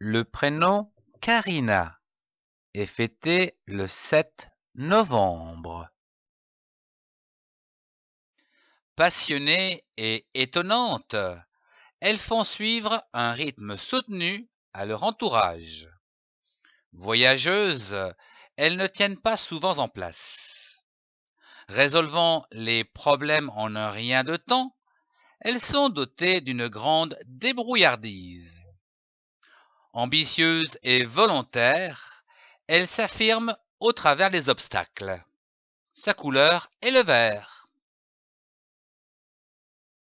Le prénom Karina est fêté le 7 novembre. Passionnées et étonnantes, elles font suivre un rythme soutenu à leur entourage. Voyageuses, elles ne tiennent pas souvent en place. Résolvant les problèmes en un rien de temps, elles sont dotées d'une grande débrouillardise. Ambitieuse et volontaire, elle s'affirme au travers des obstacles. Sa couleur est le vert.